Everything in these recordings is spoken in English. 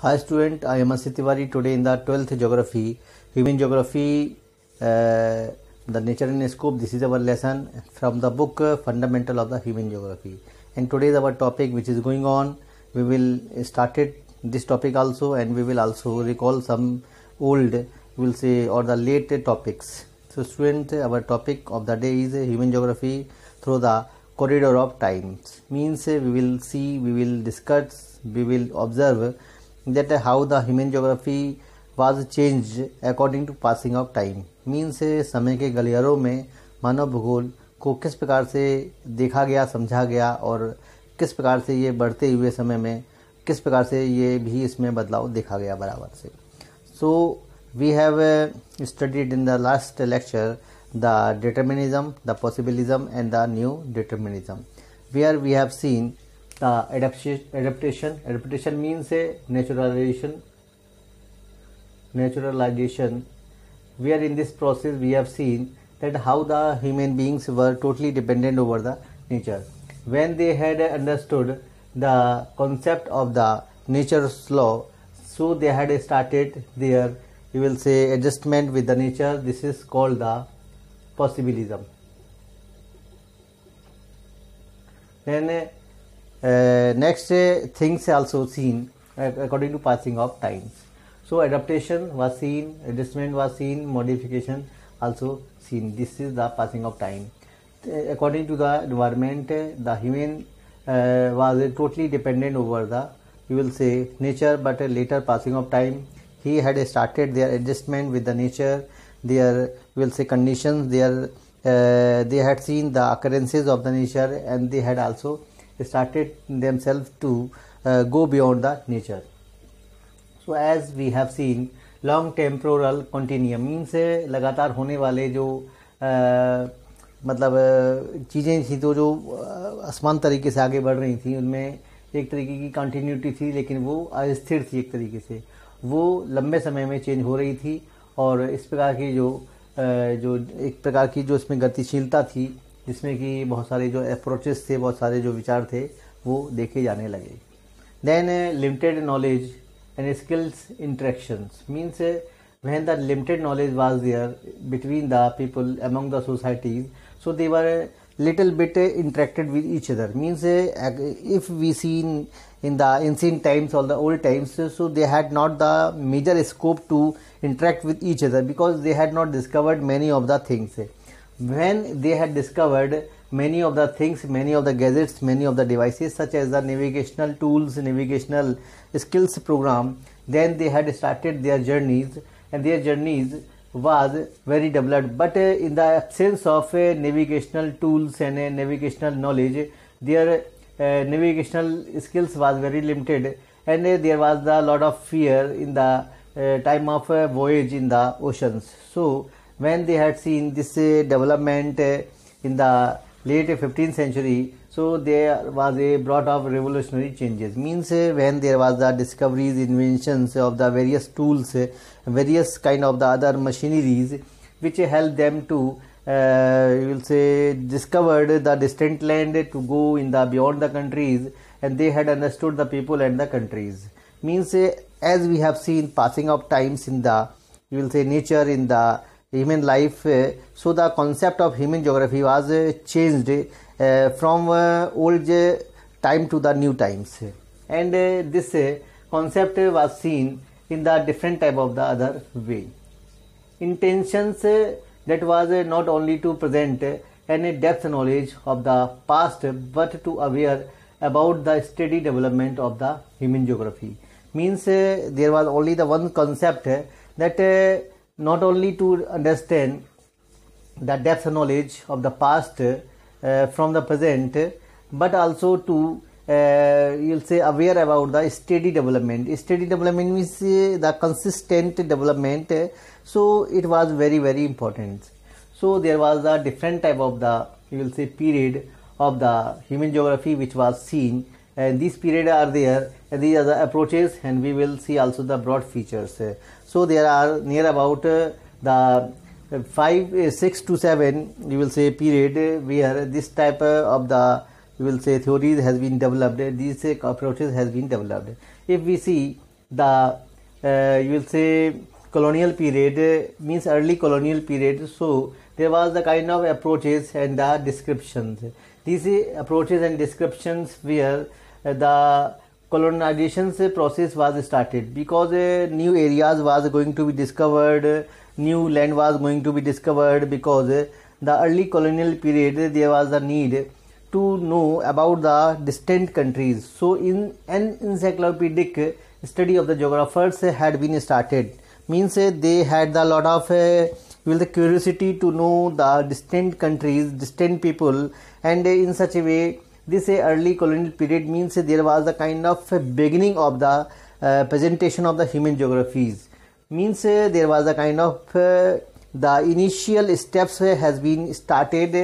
Hi student, I am Asi Tiwari. Today in the 12th geography, human geography, uh, the nature and scope. This is our lesson from the book uh, Fundamental of the Human Geography. And today is our topic which is going on. We will started this topic also, and we will also recall some old, we'll say, or the late topics. So student, our topic of the day is human geography through the corridor of times. Means we will see, we will discuss, we will observe that how the human geography was changed according to passing of time mean से समय के गलियारों में मानव भूगोल को किस प्रकार से देखा गया समझा गया और किस प्रकार से ये बढ़ते हुए समय में किस प्रकार से ये भी इसमें बदलाव देखा गया बराबर से so we have studied in the last lecture the determinism the possibilism and the new determinism we are we have seen the adaptation adaptation means a naturalization naturalization are in this process we have seen that how the human beings were totally dependent over the nature when they had understood the concept of the nature's law so they had started their you will say adjustment with the nature this is called the possibilism then uh, next uh, things also seen uh, according to passing of times so adaptation was seen adjustment was seen modification also seen this is the passing of time uh, according to the environment the human was totally dependent over the you will say nature but later passing of time he had started their adjustment with the nature their you will say conditions their uh, they had seen the occurrences of the nature and they had also started themselves to uh, go beyond the nature. So as we have seen, long temporal continuum means eh, लगातार होने वाले जो uh, मतलब uh, चीज़ें थी तो जो आसमान uh, तरीके से आगे बढ़ रही थी उनमें एक तरीके की कंटिन्यूटी थी लेकिन वो अस्थिर थी एक तरीके से वो लंबे समय में चेंज हो रही थी और इस प्रकार की जो uh, जो एक प्रकार की जो इसमें गतिशीलता थी जिसमें कि बहुत सारे जो अप्रोचेस थे बहुत सारे जो विचार थे वो देखे जाने लगे then limited knowledge and skills interactions means when the limited knowledge was there between the people among the societies so they were little bit interacted with each other means if we seen in the ancient times all the old times so they had not the major scope to interact with each other because they had not discovered many of the things है when they had discovered many of the things many of the gadgets many of the devices such as the navigational tools navigational skills program then they had started their journeys and their journeys was very developed but uh, in the absence of uh, navigational tools and uh, navigational knowledge their uh, navigational skills was very limited and uh, there was a lot of fear in the uh, time of voyage in the oceans so when they had seen this uh, development uh, in the late 15th century so there was a brought of revolutionary changes means uh, when there was the discoveries inventions of the various tools various kind of the other machineries which helped them to uh, you will say discovered the distant land to go in the beyond the countries and they had understood the people and the countries means uh, as we have seen passing of times in the you will say nature in the human life uh, so the concept of human geography was uh, changed uh, from old time to the new times and this concept was seen in the different type of the other way intentions that was not only to present any depth knowledge of the past but to aware about the steady development of the human geography means uh, there was only the one concept uh, that uh, not only to understand the depth knowledge of the past uh, from the present but also to uh, you'll say aware about the steady development steady development means uh, the consistent development so it was very very important so there was a different type of the you will say period of the human geography which was seen and these period are there and these are the approaches and we will see also the broad features so there are near about uh, the uh, 5 uh, 6 to 7 you will say period where this type of the you will say theories has been developed these approaches has been developed if we see the uh, you will say colonial period means early colonial period so there was the kind of approaches and the descriptions these approaches and descriptions were the colonization process was started because uh, new areas was going to be discovered new land was going to be discovered because uh, the early colonial period uh, there was a need to know about the distant countries so in an encyclopedic study of the geographers had been started means uh, they had a lot of uh, will the curiosity to know the distant countries distant people and uh, in such a way this a early colonial period means there was the kind of beginning of the presentation of the human geographies means there was the kind of the initial steps has been started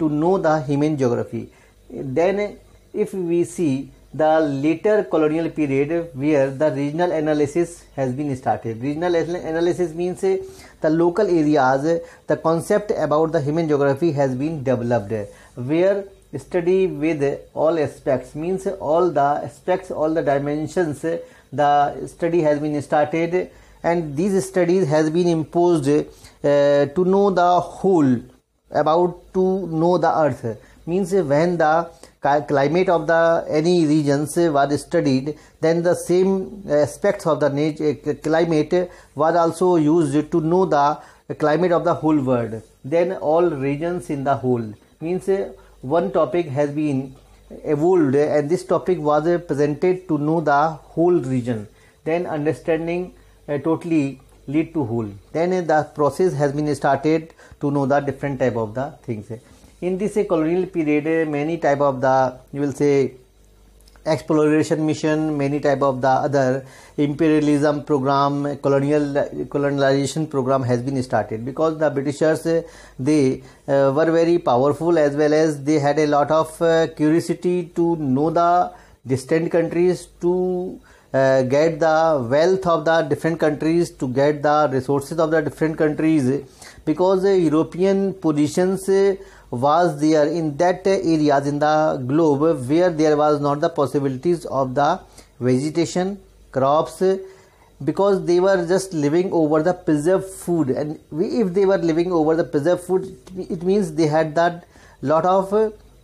to know the human geography then if we see the later colonial period where the regional analysis has been started regional analysis means the local areas the concept about the human geography has been developed where study with all aspects means all the aspects all the dimensions the study has been started and these studies has been imposed uh, to know the whole about to know the earth means when the climate of the any regions was studied then the same aspects of the nature, eh, climate was also used to know the climate of the whole world then all regions in the whole means one topic has been evolved and this topic was presented to know the whole region then understanding uh, totally lead to whole then uh, the process has been started to know the different type of the things in this colonial period uh, many type of the you will say exploration mission many type of the other imperialism program colonial colonization program has been started because the britishers they uh, were very powerful as well as they had a lot of uh, curiosity to know the distant countries to uh, get the wealth of the different countries to get the resources of the different countries because the european positions was there in that areas in the globe where there was not the possibilities of the vegetation crops because they were just living over the preserved food and if they were living over the preserved food it means they had that lot of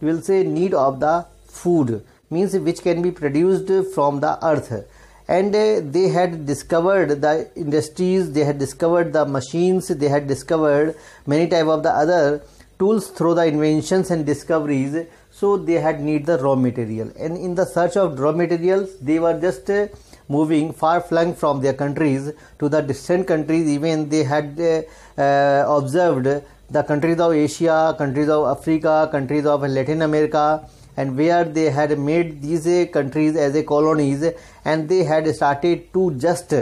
we will say need of the food means which can be produced from the earth and uh, they had discovered the industries they had discovered the machines they had discovered many type of the other tools through the inventions and discoveries so they had need the raw material and in the search of raw materials they were just uh, moving far flung from their countries to the distant countries even they had uh, uh, observed the countries of asia countries of africa countries of latin america and where they had made these uh, countries as a colonies and they had started to just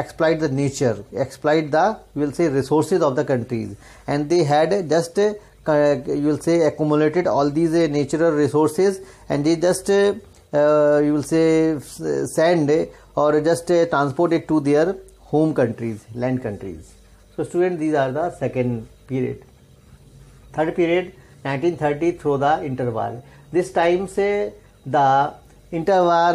exploit the nature exploit the we will say resources of the countries and they had just uh, you will say accumulated all these uh, natural resources and they just uh, you will say send or just transport it to their home countries land countries so student these are the second period third period 1930 through the interval. this time say the interwar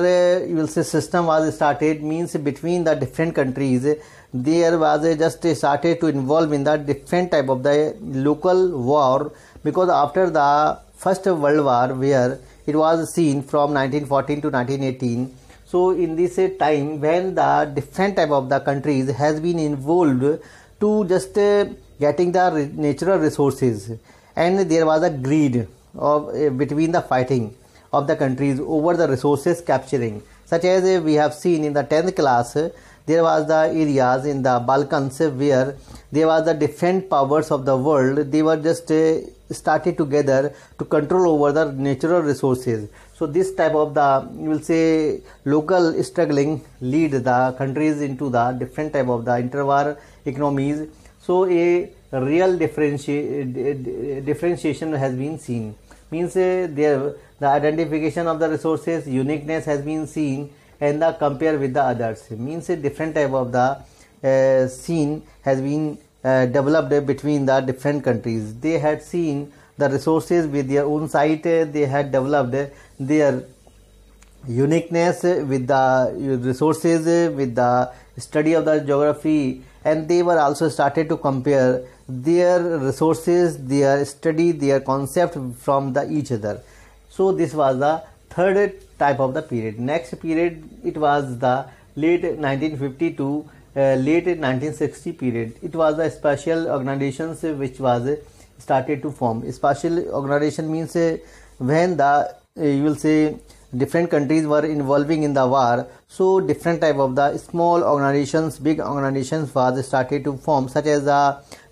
you will say system was started means between the different countries there was a just a started to involve in the different type of the local war because after the first world war where it was seen from 1914 to 1918 so in this time when the different type of the countries has been involved to just uh, getting the natural resources and there was a greed of uh, between the fighting of the countries over the resources capturing such as uh, we have seen in the 10th class there was the areas in the Balkans where there was the different powers of the world. They were just uh, started together to control over the natural resources. So this type of the you will say local struggling lead the countries into the different type of the interwar economies. So a real differenti- differentiation has been seen means uh, there the identification of the resources uniqueness has been seen and the compare with the others means a different type of the uh, scene has been uh, developed between the different countries they had seen the resources with their own site they had developed their uniqueness with the resources with the study of the geography and they were also started to compare their resources their study their concept from the each other so this was the third type of the period next period it was the late 1950 to uh, late 1960 period it was the special organizations which was started to form special organization means uh, when the uh, you will say different countries were involving in the war so different type of the small organizations big organizations was started to form such as the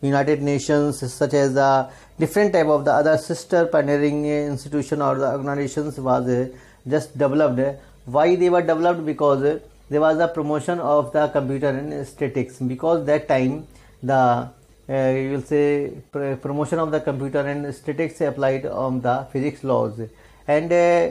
united nations such as the different type of the other sister pioneering institution or the organizations was uh, just developed why they were developed because there was a promotion of the computer and statics because that time the uh, you will say pr promotion of the computer and statics applied on the physics laws and uh,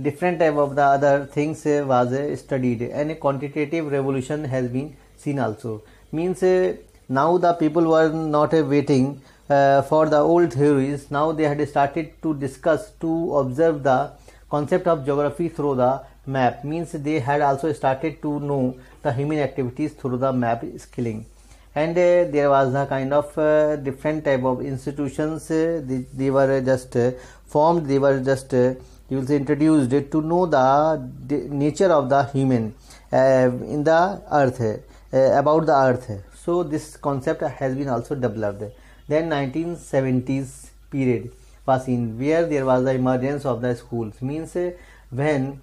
different type of the other things uh, was uh, studied and a quantitative revolution has been seen also means uh, now the people were not waiting uh, for the old theories now they had started to discuss to observe the concept of geography through the map means they had also started to know the human activities through the map skilling and uh, there was a kind of uh, different type of institutions uh, they, they, were just uh, formed they were just uh, you will say introduced to know the nature of the human in the earth about the earth so this concept has been also developed then 1970s period was in where there was the emergence of the schools means uh, when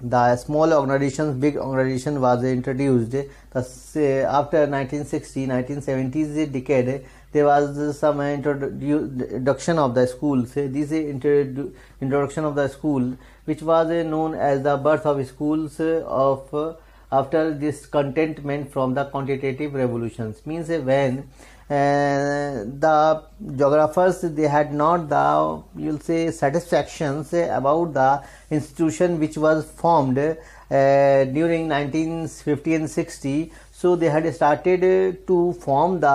the small organizations big organization was introduced the, eh, after 1960 1970s decade there was some introduction of the schools this introduction of the school which was eh, known as the birth of schools of after this contentment from the quantitative revolutions means when uh, the geographers they had not the you'll say satisfactions about the institution which was formed uh, during 1950 and 60 so they had started uh, to form the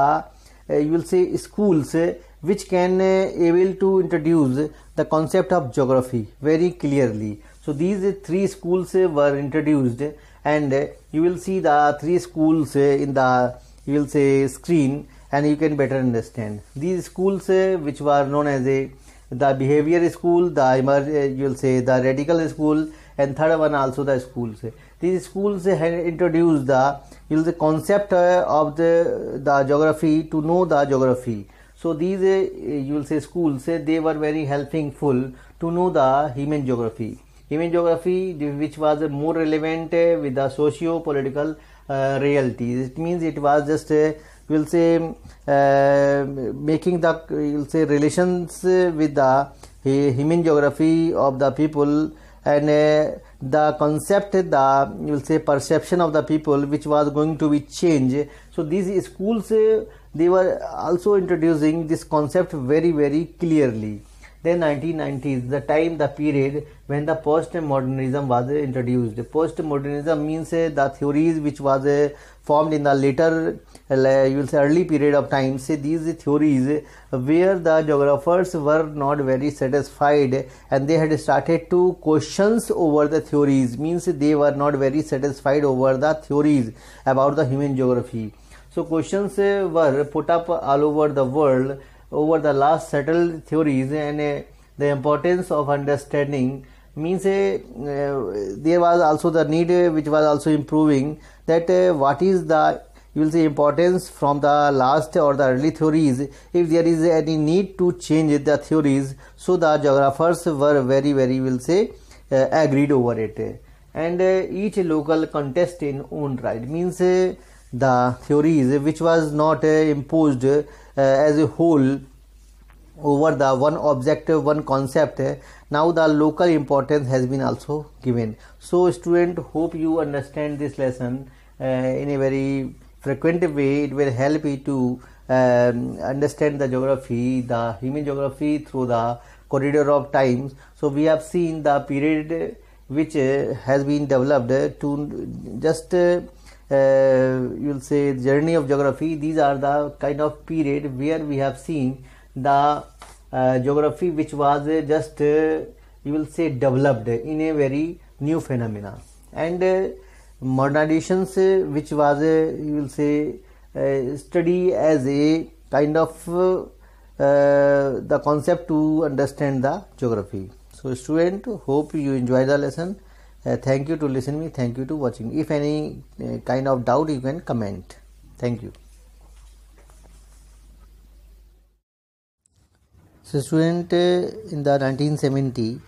you'll say schools which can able to introduce the concept of geography very clearly so these three schools were introduced and you will see the three schools in the you will say screen and you can better understand. These schools eh, which were known as a eh, the behavior school, the eh, you'll say the radical school, and third one also the schools. These schools introduced the you'll the concept of the the geography to know the geography. So these you'll say schools they were very helpful to know the human geography. Human geography which was more relevant with the socio-political uh, realities. It means it was just we will say uh, making the we will say relations with the human geography of the people and uh, the concept the you will say perception of the people which was going to be changed so these schools uh, they were also introducing this concept very very clearly then 1990s, the time, the period when the postmodernism was introduced. Postmodernism means uh, the theories which was uh, formed in the later, uh, you will say early period of time. Say these theories where the geographers were not very satisfied and they had started to questions over the theories. Means they were not very satisfied over the theories about the human geography. So questions were put up all over the world over the last settled theories and uh, the importance of understanding means uh, uh there was also the need uh, which was also improving that uh, what is the you will see importance from the last or the early theories if there is any need to change the theories so the geographers were very very will say agreed over it and each local contest in own right means the theories which was not imposed uh, as a whole over the one objective one concept uh, now the local importance has been also given so student hope you understand this lesson uh, in a very frequent way it will help you to um, understand the geography the human geography through the corridor of time so we have seen the period which uh, has been developed to just uh, uh, you'll say journey of geography these are the kind of period where we have seen the uh, geography which was uh, just you will say developed in a very new phenomena and uh, modernizations uh, which was uh, you will say study as a kind of the concept to understand the geography so student hope you enjoy the lesson uh, thank you to listen me thank you to watching if any uh, kind of doubt you can comment thank you so student uh, in the 1970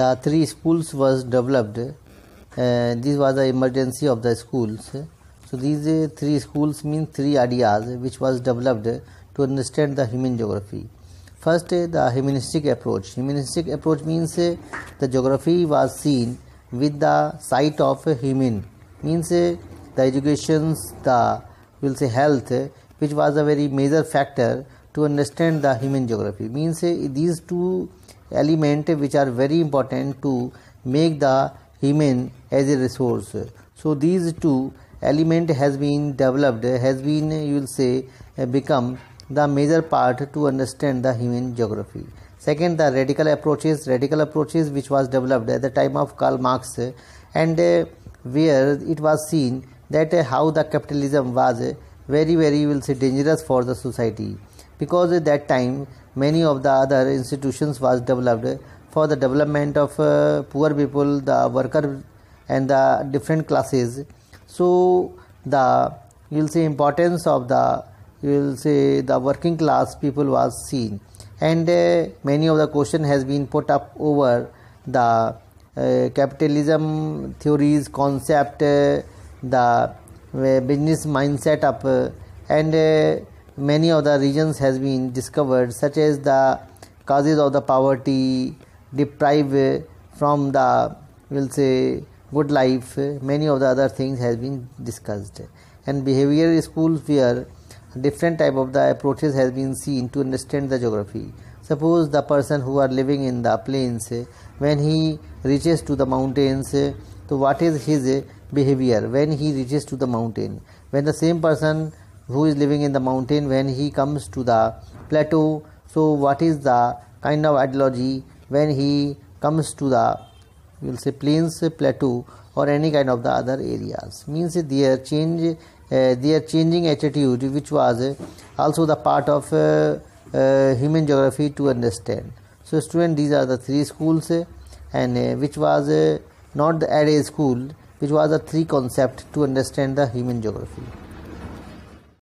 the three schools was developed uh, this was the emergency of the schools so these uh, three schools mean three ideas which was developed to understand the human geography first uh, the humanistic approach humanistic approach means the geography was seen with the sight of Himin means uh, the education's the will say health which was a very major factor to understand the human geography means uh, these two elements, which are very important to make the human as a resource so these two element has been developed has been you will say uh, become the major part to understand the human geography Second, the radical approaches, radical approaches which was developed at the time of Karl Marx, and uh, where it was seen that uh, how the capitalism was very, very, you will say, dangerous for the society, because at that time many of the other institutions was developed for the development of uh, poor people, the worker, and the different classes. So the you will say importance of the you will say the working class people was seen and uh, many of the question has been put up over the uh, capitalism theories concept uh, the uh, business mindset up and many of the regions has been discovered such as the causes of the poverty deprived from the we'll say good life many of the other things has been discussed and behavior schools where different type of the approaches has been seen to understand the geography suppose the person who are living in the plains when he reaches to the mountains so what is his behavior when he reaches to the mountain when the same person who is living in the mountain when he comes to the plateau so what is the kind of ideology when he comes to the you will say plains plateau or any kind of the other areas means their change uh, they are changing attitude which was uh, also the part of uh, human geography to understand so student these are the three schools and which was not the array school which was a three concept to understand the human geography